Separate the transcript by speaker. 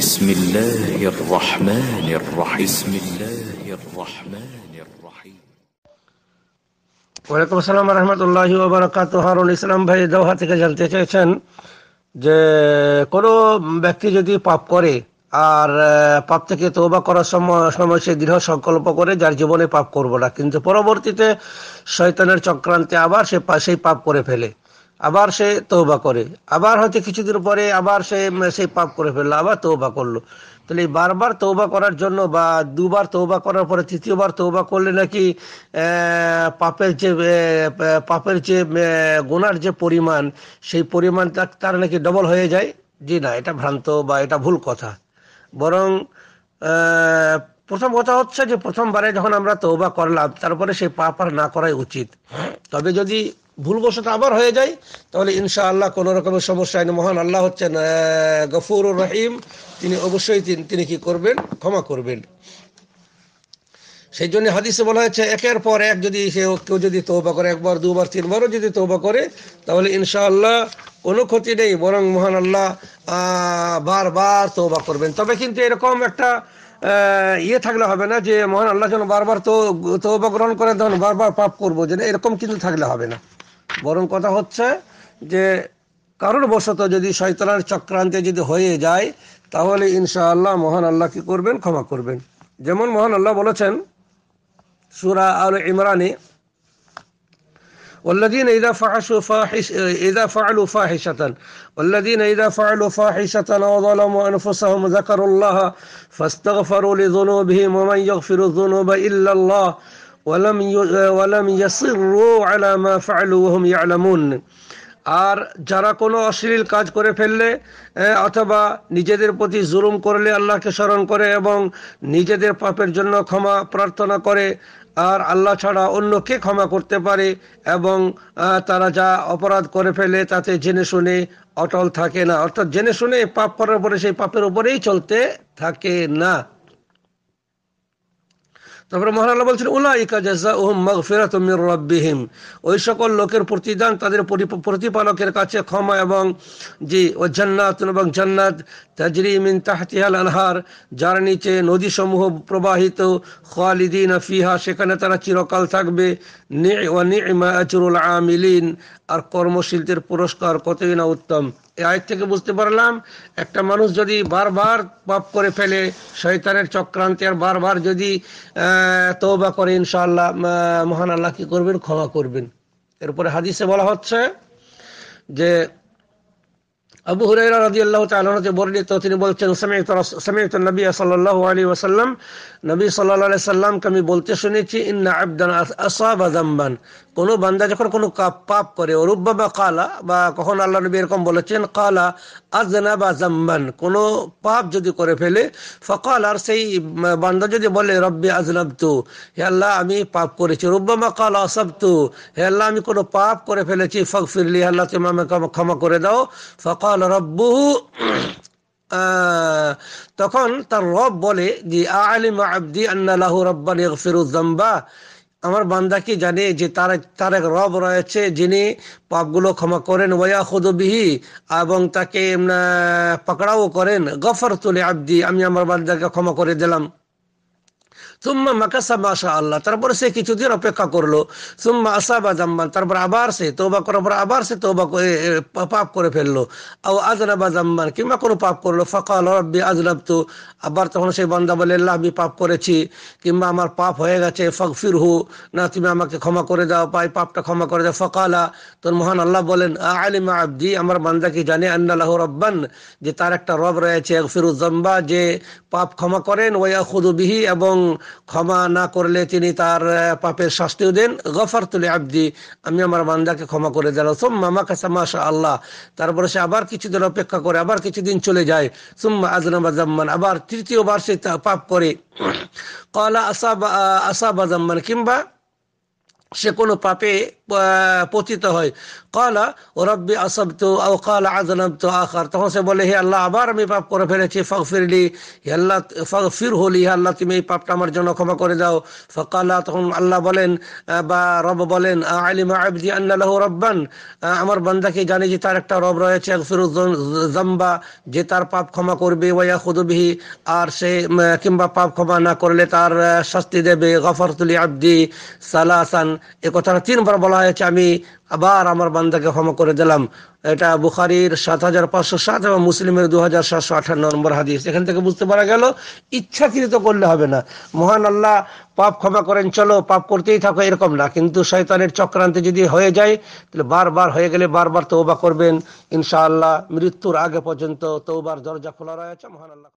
Speaker 1: بسم الله الرحمن الرحيم بسم الله الرحمن الرحيم ওয়ালাইকুম আসসালাম রহমতুল্লাহ ওবরাকাত হারুল ইসলাম ভাই দোহা থেকে জানতে চেয়েছেন যে কোনো ব্যক্তি যদি পাপ করে আর পাপ থেকে তোবা করার সময় সময় সে দৃঢ় সংকল্প করে যার জীবনে পাপ করব না কিন্তু পরবর্তীতে শয়তানের চক্রান্তে আবার সে সেই পাপ করে ফেলে আবার সে তৌবা করে আবার হয়তো কিছুদিন পরে আবার সে সেই পাপ করে ফেললো আবার তৌবা করলো তাহলে বারবার তৌবা করার জন্য বা দুবার তৌবা করার পরে তৃতীয়বার তৌবা করলে নাকি পাপের যে পাপের যে গোনার যে পরিমাণ সেই পরিমাণ তার নাকি ডবল হয়ে যায় জি না এটা ভ্রান্ত বা এটা ভুল কথা বরং প্রথম কথা হচ্ছে যে প্রথমবারে যখন আমরা তৌবা করলাম তারপরে সেই পাপ আর না করাই উচিত তবে যদি ভুলবশত আবার হয়ে যায় তাহলে ইনশা আল্লাহ কোনো রকমের সমস্যা হয়নি মহান আল্লাহ হচ্ছেন গফুর রহিম তিনি অবশ্যই তিনি কি করবেন ক্ষমা করবেন সেই জন্য হাদিসে বলা হয়েছে একের পর এক যদি কেউ যদি তৌবা করে একবার দুবার তিনবারও যদি তৌবা করে তাহলে ইনশাআল্লাহ কোনো ক্ষতি নেই বরং মহান আল্লাহ বারবার তৌবা করবেন তবে কিন্তু এরকম একটা ইয়ে থাকলে হবে না যে মহান আল্লাহ যখন বারবার তো তৌবা গ্রহণ করেন তখন বারবার পাপ করবো যেন এরকম কিন্তু থাকলে হবে না বরং কথা হচ্ছে যে কারোর বশত যদি শয়তানার চক্রান্তে যদি হয়ে যায় তাহলে ইনশাআল্লাহ মহান আল্লাহ কি করবেন ক্ষমা করবেন যেমন মহান আল্লাহ বলেছেন সুরা আল ইমরানি والذين إذا فعلوا فاحش إذا فعلوا فاحشة والذين إذا فعلوا فاحشة وظلموا أنفسهم ذكروا الله فاستغفروا لذنوبهم ومن يغفر الذنوب إلا الله ওয়ালাম ওয়ালাম আর যারা কোনো অশ্লীল কাজ করে ফেললে অথবা নিজেদের প্রতি জুলুম করলে আল্লাহকে স্মরণ করে এবং নিজেদের পাপের জন্য ক্ষমা প্রার্থনা করে আর আল্লাহ ছাড়া অন্যকে ক্ষমা করতে পারে এবং তারা যা অপরাধ করে ফেলে তাতে জেনে শুনে অটল থাকে না অর্থাৎ জেনে শুনে পাপ করার পরে সেই পাপের উপরেই চলতে থাকে না তারপরে মহান বলছেন উলাইকা জাজা ওহম মগফিরাত মির রব্বিহিম ওই সকল লোকের প্রতিদান তাদের প্রতিপালকের কাছে ক্ষমা এবং জি ও জান্নাত এবং জান্নাত তাজরি মিন তাহতিহাল আনহার যার নিচে নদীসমূহ প্রবাহিত খালিদিন ফিহা সেখানে তারা চিরকাল থাকবে নে ও নিমা আচরুল আমিলিন আর কর্মশীলদের পুরস্কার কতই না উত্তম এ আয় থেকে বুঝতে পারলাম একটা মানুষ যদি বারবার পাপ করে ফেলে শয়তানের চক্রান্তে আর বারবার যদি তৌবা করে ইনশাআল্লাহ মহান আল্লাহ কি করবেন ক্ষমা করবেন এরপরে হাদিসে বলা হচ্ছে যে আবু হুরাইরা রাদিয়াল্লাহু তাআলা হতে বর্ণিত তিনি বলছেন সামিত সামিআত নবী সাল্লাল্লাহু আলাইহি ওয়াসাল্লাম নবী সাল্লাল্লাহু আলাইহি সাল্লাম আমি বলতে শুনেছি ইন্না আবদান আসাবা যামবান কোনো বান্দা যখন কোনো পাপ করে অরুব্বাবা কালা বা কখন আল্লাহ নবী এরকম বলেছেন কালা আজনা বা জাম্বান কোনো পাপ যদি করে ফেলে ফকাল আর সেই বান্দা যদি বলে রব্বি আজনাব তু হে আল্লাহ আমি পাপ করেছি রুব্বামা কালা অসব তু হে আল্লাহ আমি কোনো পাপ করে ফেলেছি ফক ফিরলি আল্লাহ তুমি আমাকে ক্ষমা করে দাও ফকাল রব্বু তখন তার রব বলে যে আলিম আব্দি আন্না লাহু রব্বান ইগফিরু জাম্বা আমার বান্দা কি জানে যে তার তার এক রব রয়েছে যিনি পাপগুলো ক্ষমা করেন ওয়া খুদবিহি এবং তাকে পাকড়াও করেন গফর তুলে আব্দি আমি আমার বান্দাকে ক্ষমা করে দিলাম সুম্মা মাকাসা মাশা আল্লাহ তারপরে সে কিছুদিন অপেক্ষা করলো সুম্মা বা জাম্মান তারপর আবার সে তোবা করার পর আবার সে তোবা পাপ করে ফেললো আও বা জাম্মান কিংবা কোনো পাপ করলো ফকাল রব্বি আজনাব তো আবার তখন সেই বান্দা বলে আল্লাহ আমি পাপ করেছি কিংবা আমার পাপ হয়ে গেছে ফকফির হু না তুমি আমাকে ক্ষমা করে দাও পাই পাপটা ক্ষমা করে দাও ফকালা তোর মহান আল্লাহ বলেন আলিমা আব্দি আমার বান্দা কি জানে আন্নাল্লাহ রব্বান যে তার একটা রব রয়েছে ফিরুজাম্বা যে পাপ ক্ষমা করেন ওয়া খুদুবিহি এবং ক্ষমা না করলে তিনি তার পাপের শাস্তিও দেন গফার তুলে আবদি আমি আমার বান্দাকে ক্ষমা করে দিল সোম্মা মাকা সামাশা আল্লাহ তারপরে সে আবার কিছুদিন অপেক্ষা করে আবার কিছুদিন চলে যায় সুম্মা আজনাবা জাম্মান আবার তৃতীয়বার সে পাপ করে কলা আসাবা আসাবা জাম্মান কিংবা সে কোনো পাপে পতিত হয় কলা ও রব্বি তো ও কালা তো আখার তখন সে বলে হে আল্লাহ আবার আমি পাপ করে ফেলেছি ফক ফিরলি হে আল্লাহ ফক ফির হলি হে আল্লাহ তুমি এই পাপটা আমার জন্য ক্ষমা করে দাও ফকালা তখন আল্লাহ বলেন বা রব বলেন আলিমা আবজি আল্লাহ রব্বান আমার বান্দাকে জানি যে তার একটা রব রয়েছে জম্বা যে তার পাপ ক্ষমা করবে ওয়া খুদুবিহি আর সে কিংবা পাপ ক্ষমা না করলে তার শাস্তি দেবে গফরতুলি আবদি সালাসান এ কথাটা তিনবার বলা হয়েছে আমি আবার আমার বান্দাকে ক্ষমা করে দিলাম এটা বুখারির সাত হাজার পাঁচশো সাত এবং মুসলিমের দু হাজার সাতশো আঠান্ন নম্বর হাদিস এখান থেকে বুঝতে পারা গেল ইচ্ছাকৃত করলে হবে না মহান আল্লাহ পাপ ক্ষমা করেন চলো পাপ করতেই থাকো এরকম না কিন্তু শয়তানের চক্রান্তে যদি হয়ে যায় তাহলে বারবার হয়ে গেলে বারবার তৌবা করবেন ইনশাআল্লাহ মৃত্যুর আগে পর্যন্ত তৌবার দরজা খোলা রয়েছে মহান আল্লাহ